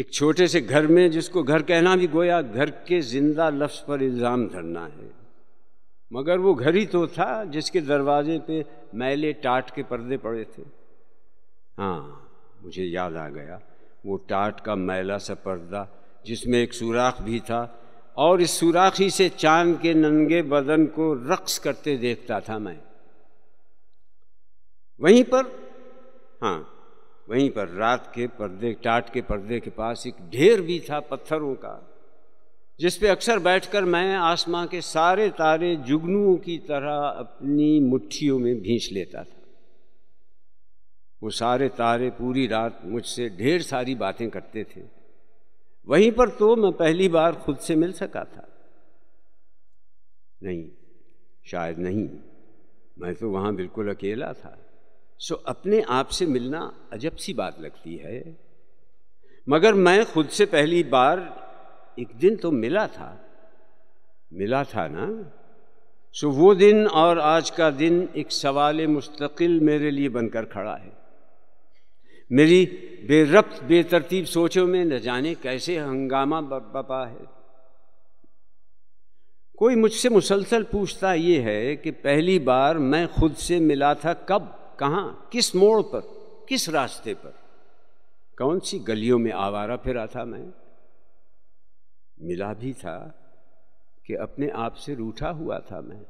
एक छोटे से घर में जिसको घर कहना भी गोया घर के जिंदा लफ्ज़ पर इल्ज़ाम धरना है मगर वो घर ही तो था जिसके दरवाजे पे मैले टाट के पर्दे पड़े थे हाँ मुझे याद आ गया वो टाट का मैला सा पर्दा जिसमें एक सुराख भी था और इस सुराखी से चांद के नंगे बदन को रक्स करते देखता था मैं वहीं पर हाँ वहीं पर रात के पर्दे टाट के पर्दे के पास एक ढेर भी था पत्थरों का जिस पे अक्सर बैठकर मैं आसमां के सारे तारे जुगनुओं की तरह अपनी मुट्ठियों में भींच लेता था वो सारे तारे पूरी रात मुझसे ढेर सारी बातें करते थे वहीं पर तो मैं पहली बार खुद से मिल सका था नहीं शायद नहीं मैं तो वहाँ बिल्कुल अकेला था सो अपने आप से मिलना अजब सी बात लगती है मगर मैं खुद से पहली बार एक दिन तो मिला था मिला था ना सो वो दिन और आज का दिन एक सवाल मुस्तकिल मेरे लिए बनकर खड़ा है मेरी बेरब्त बेतरतीब सोचों में न जाने कैसे हंगामा बपा है कोई मुझसे मुसलसल पूछता ये है कि पहली बार मैं खुद से मिला था कब कहाँ किस मोड़ पर किस रास्ते पर कौन सी गलियों में आवारा फिरा था मैं मिला भी था कि अपने आप से रूठा हुआ था मैं